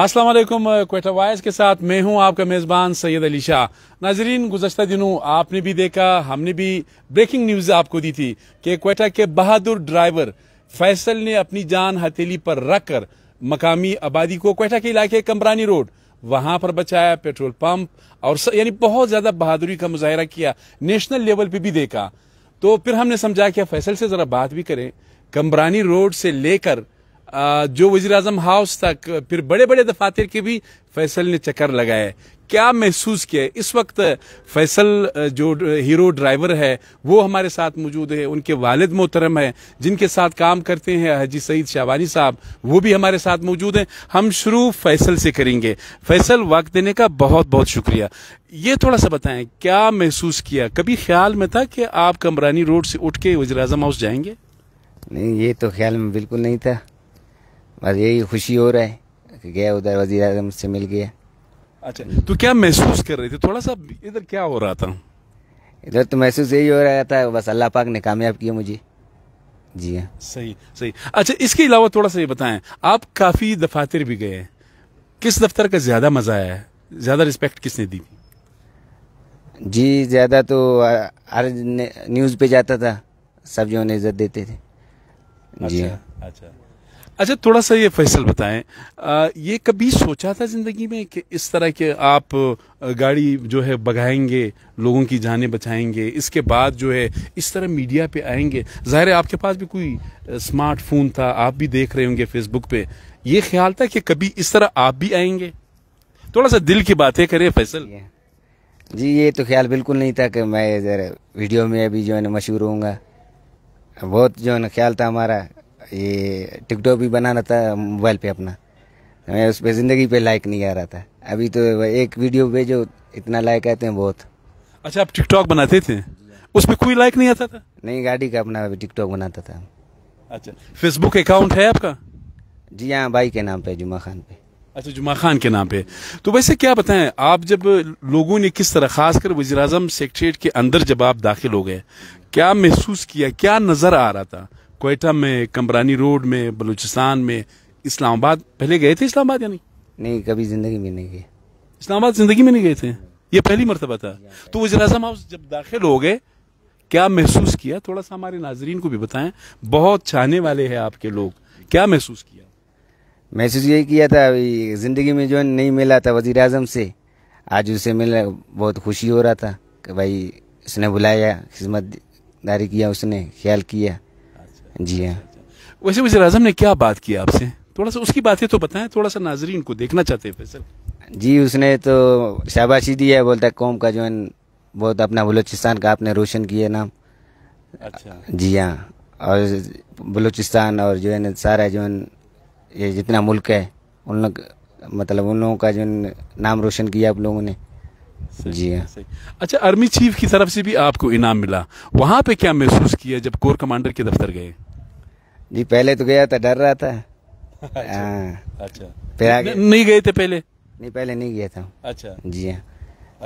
अस्सलाम वालेकुम क्वेटा वायस के साथ मैं हूं आपका मेज़बान सैयद अली शाह नाजरीन गुजशत दिनों आपने भी देखा हमने भी ब्रेकिंग न्यूज़ आपको दी थी कि क्वेटा के बहादुर ड्राइवर फैसल ने अपनी जान हथेली पर रखकर मकामी आबादी को क्वेटा के इलाके कमरानी रोड वहां पर बचाया पेट्रोल पंप और स, यानी बहुत ज़्यादा बहादुरी का मुजाहरा किया नेशनल लेवल पर भी देखा तो फिर हमने समझा कि फैसल से ज़रा बात भी करें कमरानी रोड से लेकर जो वजीर अजम हाउस तक फिर बड़े बड़े दफातर के भी फैसल ने चक्कर लगाए क्या महसूस किया इस वक्त फैसल जो हीरो ड्राइवर है वो हमारे साथ मौजूद है उनके वालिद मोहतरम है जिनके साथ काम करते हैं हजी सईद शाहवानी साहब वो भी हमारे साथ मौजूद हैं हम शुरू फैसल से करेंगे फैसल वक्त देने का बहुत बहुत शुक्रिया ये थोड़ा सा बताएं क्या महसूस किया कभी ख्याल में था कि आप कमरानी रोड से उठ के अजम हाउस जाएंगे नहीं ये तो ख्याल में बिल्कुल नहीं था बस यही खुशी हो रहा है गया उधर वजीर अजम से मिल गया अच्छा तो क्या महसूस कर रहे थे थोड़ा सा इधर क्या हो रहा था इधर तो महसूस यही हो रहा था बस अल्लाह पाक ने कामयाब किया मुझे जी हाँ सही सही अच्छा इसके अलावा थोड़ा सा ये बताएं आप काफ़ी दफातर भी गए किस दफ्तर का ज़्यादा मज़ा आया है ज़्यादा रिस्पेक्ट किसने दी थी जी ज़्यादा तो हर न्यूज़ पे जाता था सब जो उन्हें इज्जत देते थे अच्छा, जी अच्छा, हाँ। अच्छा। अच्छा थोड़ा सा ये फैसल बताएं आ, ये कभी सोचा था जिंदगी में कि इस तरह के आप गाड़ी जो है बगाएंगे लोगों की जानें बचाएंगे इसके बाद जो है इस तरह मीडिया पे आएंगे ज़ाहिर है आपके पास भी कोई स्मार्टफोन था आप भी देख रहे होंगे फेसबुक पे ये ख्याल था कि कभी इस तरह आप भी आएंगे थोड़ा सा दिल की बातें करें फैसल हाँ। जी ये तो ख्याल बिल्कुल नहीं था कि मैं वीडियो में अभी जो है मशहूर होऊंगा बहुत जो है ख्याल था हमारा ये टिकटॉक भी बना रहा था मोबाइल पे अपना मैं उस पर ज़िंदगी पे लाइक नहीं आ रहा था अभी तो एक वीडियो पे जो इतना लाइक आते हैं बहुत अच्छा आप टिकटॉक बनाते थे उस पर कोई लाइक नहीं आता था नहीं गाड़ी का अपना टिकटॉक बनाता था अच्छा फेसबुक अकाउंट है आपका जी हाँ भाई के नाम पे जुमा खान पे अच्छा जुमा खान के नाम पे तो वैसे क्या बताएं आप जब लोगों ने किस तरह खासकर वजी अजम के अंदर जब आप दाखिल हो गए क्या महसूस किया क्या नजर आ रहा था कोयटा में कमरानी रोड में बलूचिस्तान में इस्लामाबाद पहले गए थे इस्लामाबाद या नहीं नहीं कभी जिंदगी में नहीं गए इस्लामाबाद जिंदगी में नहीं गए थे ये पहली मरतबा था तो वो जरासम हाउस जब दाखिल हो गए क्या महसूस किया थोड़ा सा हमारे नाजरीन को भी बताएं बहुत चाहने वाले हैं आपके लोग क्या महसूस किया महसूस यही किया था ज़िंदगी में जो है नहीं मिला था वजीर अजम से आज उसे मिला बहुत खुशी हो रहा था कि भाई उसने बुलाया दारी किया उसने ख्याल किया जी हाँ वैसे वजी अजम ने क्या बात की आपसे थोड़ा सा उसकी बातें तो बताएं थोड़ा सा नाजरीन को देखना चाहते हैं फैसल जी उसने तो शाबाशी दी है बोलता है कौम का जो है बहुत अपना बलूचिस्तान का आपने रोशन किया नाम अच्छा जी हाँ और बलूचिस्तान और जो है ना सारा जो ये जितना मुल्क है उन लोग मतलब उन लोगों का जो नाम रोशन किया आप लोगों ने जी हाँ अच्छा आर्मी चीफ की तरफ से भी आपको इनाम मिला वहाँ पे क्या महसूस किया जब कोर कमांडर के दफ्तर गए जी पहले तो गया था डर रहा था अच्छा, हाँ। अच्छा। फिर आगे नहीं गए थे पहले नहीं पहले नहीं गया था अच्छा जी हाँ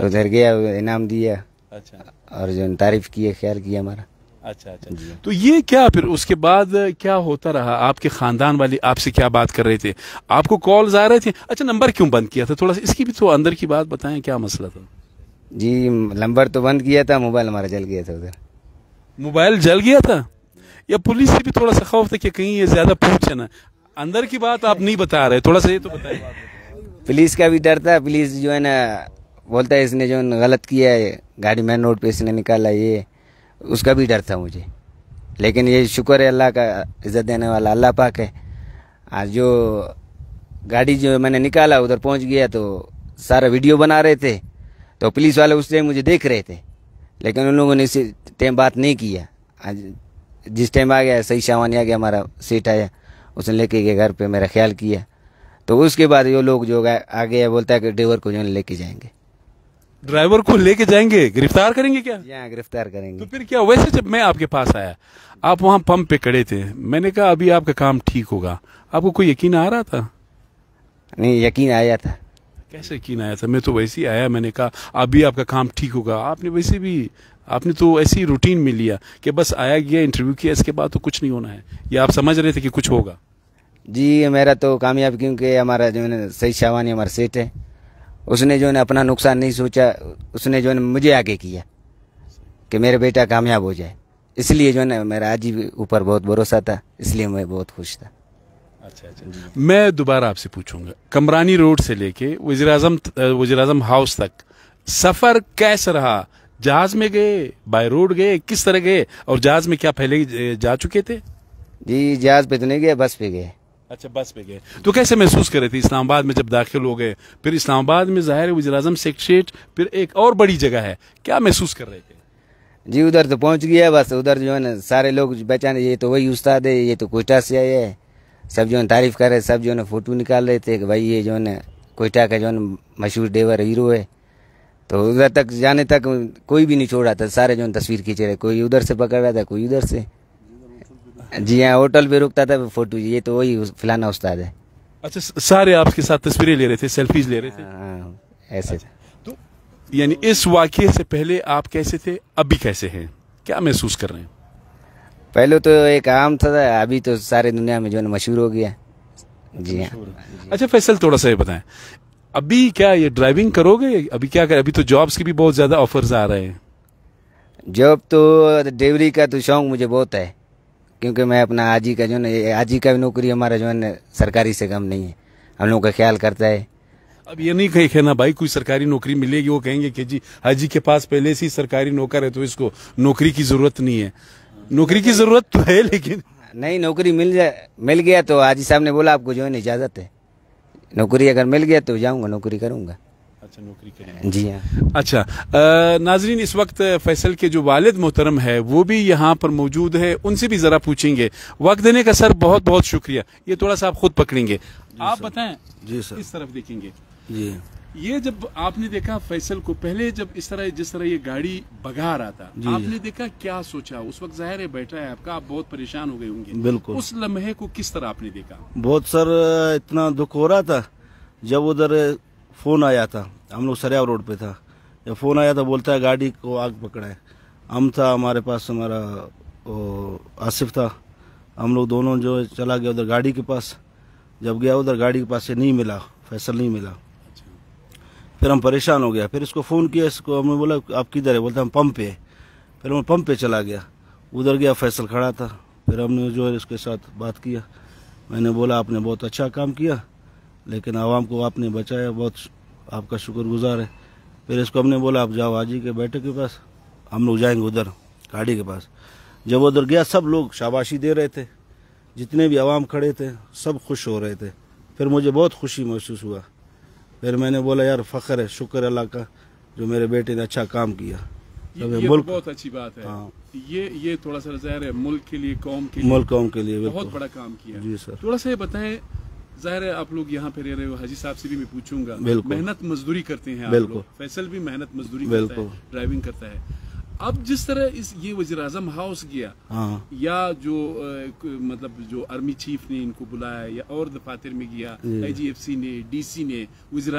तो उधर गया इनाम दिया अच्छा और जो तारीफ किए ख्याल किया हमारा अच्छा अच्छा हाँ। तो ये क्या फिर उसके बाद क्या होता रहा आपके खानदान वाले आपसे क्या बात कर रहे थे आपको कॉल आ रहे थे अच्छा नंबर क्यों बंद किया था थोड़ा सा इसकी भी तो अंदर की बात बताएं क्या मसला था जी नंबर तो बंद किया था मोबाइल हमारा जल गया था उधर मोबाइल जल गया था या पुलिस से भी थोड़ा सा खौफ था कि कहीं ये ज्यादा पूछे ना अंदर की बात आप नहीं बता रहे थोड़ा सा ये तो बताए पुलिस का भी डर था पुलिस जो है ना बोलता है इसने जो गलत किया है गाड़ी मैन रोड पे इसने निकाला ये उसका भी डर था मुझे लेकिन ये शुक्र है अल्लाह का इज़्ज़त देने वाला अल्लाह पाक है आज जो गाड़ी जो मैंने निकाला उधर पहुंच गया तो सारा वीडियो बना रहे थे तो पुलिस वाले उस टाइम मुझे देख रहे थे लेकिन उन लोगों ने इस टाइम बात नहीं किया आज जिस टाइम आ गया सही सामान आ गया हमारा सेठ आया उसने लेके गया घर पे मेरा ख्याल किया तो उसके बाद ये लोग जो आ गया बोलता है कि ड्राइवर को जो लेके जाएंगे ड्राइवर को लेके जाएंगे गिरफ्तार करेंगे क्या यहाँ गिरफ्तार करेंगे तो फिर क्या वैसे जब मैं आपके पास आया आप वहाँ पंप पे खड़े थे मैंने कहा अभी आपका काम ठीक होगा आपको कोई यकीन आ रहा था नहीं यकीन आया था कैसे यकीन आया था मैं तो वैसे ही आया मैंने कहा अभी आपका काम ठीक होगा आपने वैसे भी आपने तो ऐसी रूटीन में लिया कि बस आया गया इंटरव्यू किया इसके बाद तो कुछ नहीं होना है या आप समझ रहे थे कि कुछ होगा जी मेरा तो कामयाब क्योंकि हमारा जो है सही शावानी हमारा सेठ है उसने जो है अपना नुकसान नहीं सोचा उसने जो है मुझे आगे किया कि मेरा बेटा कामयाब हो जाए इसलिए जो है मेरा आज ही ऊपर बहुत भरोसा था इसलिए मैं बहुत खुश था अच्छा, अच्छा। मैं दोबारा आपसे पूछूंगा कमरानी रोड से लेके वजीर अजम हाउस तक सफर कैसा रहा जहाज में गए बाय रोड गए किस तरह गए और जहाज में क्या पहले जा चुके थे जी जहाज पे तो नहीं गए बस पे गए अच्छा बस पे गए तो कैसे महसूस कर रहे थे इस्लामाबाद में जब दाखिल हो गए फिर इस्लामाबाद में जाहिर वजी अजम सेक्रेट फिर एक और बड़ी जगह है क्या महसूस कर रहे थे जी उधर तो पहुंच गया बस उधर जो है ना सारे लोग बेचाने ये तो वही उस्ताद है ये तो कोटा से आया है सब जो तारीफ़ कर रहे सब जो है फ़ोटो निकाल रहे थे कि भाई ये जो है कोयटा का जो है मशहूर देवर हीरो है तो उधर तक जाने तक कोई भी नहीं छोड़ रहा था सारे जो तस्वीर खींचे रहे कोई उधर से पकड़ रहा था कोई उधर से जी हाँ होटल पे रुकता था फोटो ये तो वही फिलाना उस्ताद है अच्छा सारे आपके साथ तस्वीरें ले रहे थे सेल्फीज ले रहे थे आ, हाँ, ऐसे अच्छा, तो यानी इस वाक्य से पहले आप कैसे थे अभी कैसे हैं क्या महसूस कर रहे हैं पहले तो एक आम था, अभी तो सारी दुनिया में जो है मशहूर हो गया जी हाँ अच्छा फैसल थोड़ा सा ये बताएं अभी क्या ये ड्राइविंग करोगे अभी क्या कर अभी तो जॉब्स के भी बहुत ज़्यादा ऑफर्स आ रहे हैं जॉब तो डिलीवरी का तो शौक मुझे बहुत है क्योंकि मैं अपना आज का जो है आजी का भी नौकरी हमारा जो है सरकारी से कम नहीं है हम लोगों का ख्याल करता है अब ये नहीं कहीं कहना भाई कोई सरकारी नौकरी मिलेगी वो कहेंगे कि जी हाजी के पास पहले से ही सरकारी नौकर है तो इसको नौकरी की जरूरत नहीं है नौकरी की जरूरत तो है लेकिन नहीं नौकरी मिल जाए मिल गया तो हाजी साहब ने बोला आपको जो है इजाज़त है नौकरी अगर मिल गया तो जाऊंगा नौकरी करूँगा अच्छा नौकरी करेंगे जी हाँ अच्छा नाजरीन इस वक्त फैसल के जो वालिद मोहतरम है वो भी यहाँ पर मौजूद है उनसे भी ज़रा पूछेंगे वक्त देने का सर बहुत बहुत शुक्रिया ये थोड़ा सा आप खुद पकड़ेंगे आप बताए जी सर इस तरफ देखेंगे जी ये जब आपने देखा फैसल को पहले जब इस तरह जिस तरह ये गाड़ी बगा रहा था आपने देखा क्या सोचा उस वक्त जाहिर है बैठा है आपका आप बहुत परेशान हो गए होंगे बिल्कुल उस लम्हे को किस तरह आपने देखा बहुत सर इतना दुख हो रहा था जब उधर फोन आया था हम लोग सरिया रोड पे था जब फोन आया था तो बोलता है गाड़ी को आग पकड़ा है हम था हमारे पास हमारा आसिफ था हम लोग दोनों जो चला गया उधर गाड़ी के पास जब गया उधर गाड़ी के पास से नहीं मिला फैसल नहीं मिला फिर हम परेशान हो गया फिर इसको फ़ोन किया इसको हमने बोला आप किधर है बोलते हम पंप पे फिर हम पंप पे चला गया उधर गया फैसल खड़ा था फिर हमने जो है इसके साथ बात किया मैंने बोला आपने बहुत अच्छा काम किया लेकिन आवाम को आपने बचाया बहुत आपका शुक्रगुजार है फिर इसको हमने बोला आप जाओ हाजी के बैठे के पास हम लोग जाएंगे उधर गाड़ी के पास जब उधर गया सब लोग शाबाशी दे रहे थे जितने भी आवाम खड़े थे सब खुश हो रहे थे फिर मुझे बहुत खुशी महसूस हुआ फिर मैंने बोला यार फ़ख्र है शुक्र अल्लाह का जो मेरे बेटे ने अच्छा काम किया ये, ये मुल्क बहुत अच्छी बात है हाँ। ये ये थोड़ा सा जाहिर है मुल्क के लिए कौम के लिए मुल्क कौम के लिए बहुत बड़ा काम किया जी सर थोड़ा सा ये बताएं जाहिर है आप लोग यहाँ पे रह रहे हो हाजी साहब से भी मैं पूछूंगा मेहनत मजदूरी करते हैं आप लोग फैसल भी मेहनत मजदूरी करता है ड्राइविंग करता है अब जिस तरह इस ये वजीर अजम हाउस गया हाँ। या जो आ, मतलब जो आर्मी चीफ ने इनको बुलाया या और दफातर में गया आईजीएफसी ने डीसी ने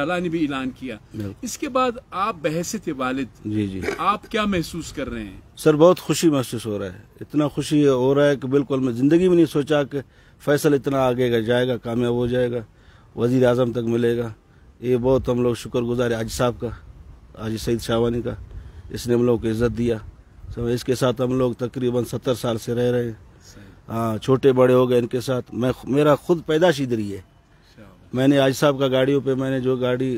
अला ने भी ऐलान किया इसके बाद आप बहस वालिद जी जी आप क्या महसूस कर रहे हैं सर बहुत खुशी महसूस हो रहा है इतना खुशी हो रहा है कि बिल्कुल मैं जिंदगी में नहीं सोचा कि फैसल इतना आगे जाएगा कामयाब हो जाएगा वजीर अजम तक मिलेगा ये बहुत हम लोग शुक्र गुजार आज साहब का आज सईद शाहवानी का इसने हम लोग को इज्जत दिया समझ तो इसके साथ हम लोग तकरीबन सत्तर साल से रह रहे हैं हाँ छोटे बड़े हो गए इनके साथ मैं मेरा खुद पैदाश इधर ही है मैंने आज साहब का गाड़ियों पे मैंने जो गाड़ी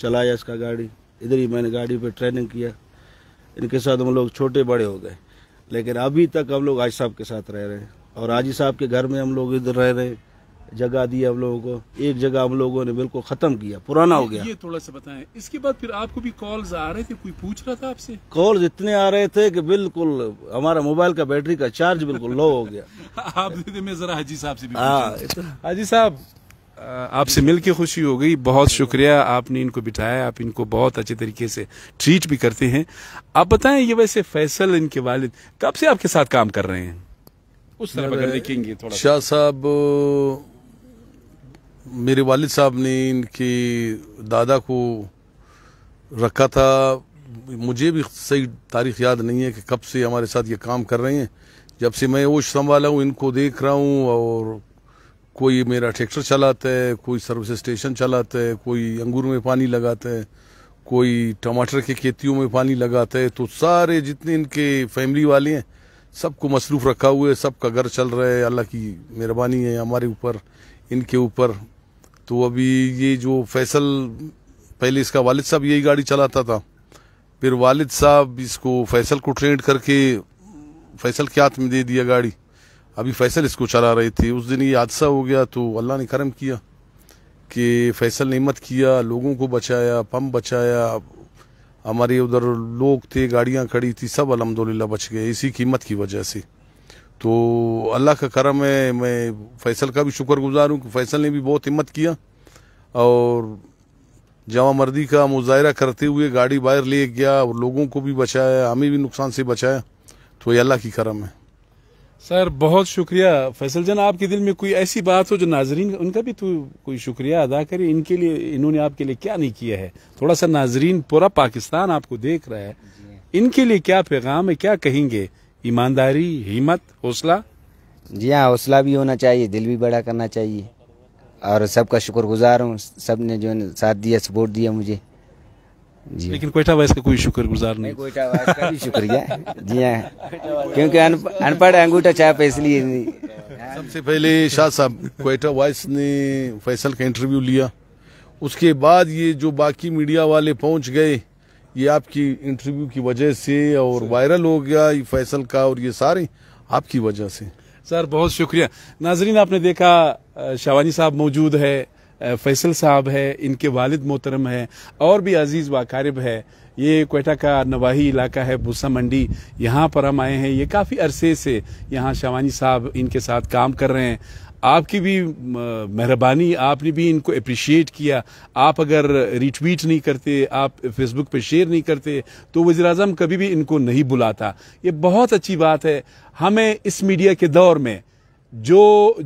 चलाया इसका गाड़ी इधर ही मैंने गाड़ी पे ट्रेनिंग किया इनके साथ हम लोग छोटे बड़े हो गए लेकिन अभी तक हम लोग आज साहब के साथ रह रहे हैं और आजी साहब के घर में हम लोग इधर रह रहे हैं जगह दिया हम लोगों को एक जगह हम लोगों ने बिल्कुल खत्म किया पुराना हो गया ये थोड़ा सा बताएं इसके बाद फिर आपको भी कॉल्स आ रहे थे कोई पूछ रहा था आपसे कॉल्स इतने आ रहे थे कि बिल्कुल हमारा मोबाइल का बैटरी का चार्ज बिल्कुल लो हो गया आप मैं जरा हाजी साहब से हाँ, हाजी साहब आपसे मिल के खुशी हो गई बहुत शुक्रिया आपने इनको बिठाया आप इनको बहुत अच्छे तरीके से ट्रीट भी करते हैं आप बताएं ये वैसे फैसल इनके वालिद कब से आपके साथ काम कर रहे हैं उस तरह देखेंगे थोड़ा शाह साहब मेरे वालिद साहब ने इनके दादा को रखा था मुझे भी सही तारीख याद नहीं है कि कब से हमारे साथ ये काम कर रहे हैं जब से मैं ओश संभाला हूँ इनको देख रहा हूँ और कोई मेरा ट्रैक्टर चलाता है कोई सर्विस स्टेशन चलाता है कोई अंगूर में पानी लगाता है कोई टमाटर के खेतियों में पानी लगाता है तो सारे जितने इनके फैमिली वाले हैं सबको मसरूफ़ रखा हुआ है सबका घर चल रहा है अल्लाह की मेहरबानी है हमारे ऊपर इनके ऊपर तो अभी ये जो फैसल पहले इसका वालिद साहब यही गाड़ी चलाता था फिर वालिद साहब इसको फैसल को ट्रेंड करके फैसल के हाथ में दे दिया गाड़ी अभी फैसल इसको चला रहे थे उस दिन ये हादसा हो गया तो अल्लाह ने करम किया कि फैसल ने हिम्मत किया लोगों को बचाया पम्प बचाया हमारे उधर लोग थे गाड़ियाँ खड़ी थी सब अलहमदुल्ला बच गए इसी कीमत की वजह से तो अल्लाह का करम है मैं फैसल का भी शुक्रगुजार हूँ कि फैसल ने भी बहुत हिम्मत किया और जवा मर्दी का मुजाहरा करते हुए गाड़ी बाहर ले गया और लोगों को भी बचाया हमें भी नुकसान से बचाया तो ये अल्लाह की करम है सर बहुत शुक्रिया फैसल जन आपके दिल में कोई ऐसी बात हो जो नाजरीन उनका भी तो कोई शुक्रिया अदा करे इनके लिए इन्होंने आपके लिए क्या नहीं किया है थोड़ा सा नाजरीन पूरा पाकिस्तान आपको देख रहा है इनके लिए क्या पैगाम है क्या कहेंगे ईमानदारी हिम्मत हौसला जी हाँ हौसला भी होना चाहिए दिल भी बड़ा करना चाहिए और सबका शुक्र गुजार हूँ सब ने जो साथ दिया सपोर्ट दिया मुझे जी हाँ। लेकिन कोयटा वाइस का कोई गुजार नहीं कोयटा का भी शुक्रिया जी हाँ क्योंकि अनपढ़ अंगूठा चाप इसलिए सबसे पहले शाह साहब कोयटा वाइस ने फैसल का इंटरव्यू लिया उसके बाद ये जो बाकी मीडिया वाले पहुंच गए ये आपकी इंटरव्यू की वजह से और वायरल हो गया ये फैसल का और ये सारे आपकी वजह से सर बहुत शुक्रिया नाजरीन आपने देखा शवानी साहब मौजूद है फैसल साहब है इनके वालिद मोहतरम है और भी अजीज वाकारिब है ये कोयटा का नवाही इलाका है भूसा मंडी यहाँ पर हम आए हैं ये काफ़ी अरसे से यहाँ शवानी साहब इनके साथ काम कर रहे हैं आपकी भी मेहरबानी आपने भी इनको अप्रिशिएट किया आप अगर रिट्वीट नहीं करते आप फेसबुक पे शेयर नहीं करते तो वजी अजम कभी भी इनको नहीं बुलाता ये बहुत अच्छी बात है हमें इस मीडिया के दौर में जो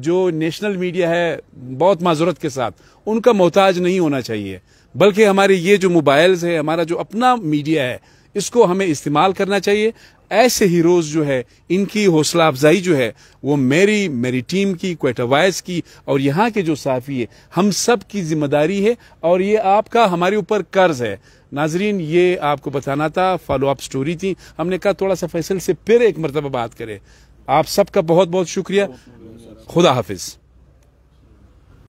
जो नेशनल मीडिया है बहुत माजरत के साथ उनका मोहताज नहीं होना चाहिए बल्कि हमारे ये जो मोबाइल्स है हमारा जो अपना मीडिया है इसको हमें इस्तेमाल करना चाहिए ऐसे हीरोज जो है इनकी हौसला अफजाई जो है वो मेरी मेरी टीम की क्वेटावायस की और यहाँ के जो साफ़ी है हम सब की जिम्मेदारी है और ये आपका हमारे ऊपर कर्ज है नाजरीन ये आपको बताना था फॉलो अप स्टोरी थी हमने कहा थोड़ा सा फैसल से फिर एक मरतबा बात करें आप सबका बहुत बहुत शुक्रिया खुदा हाफिज़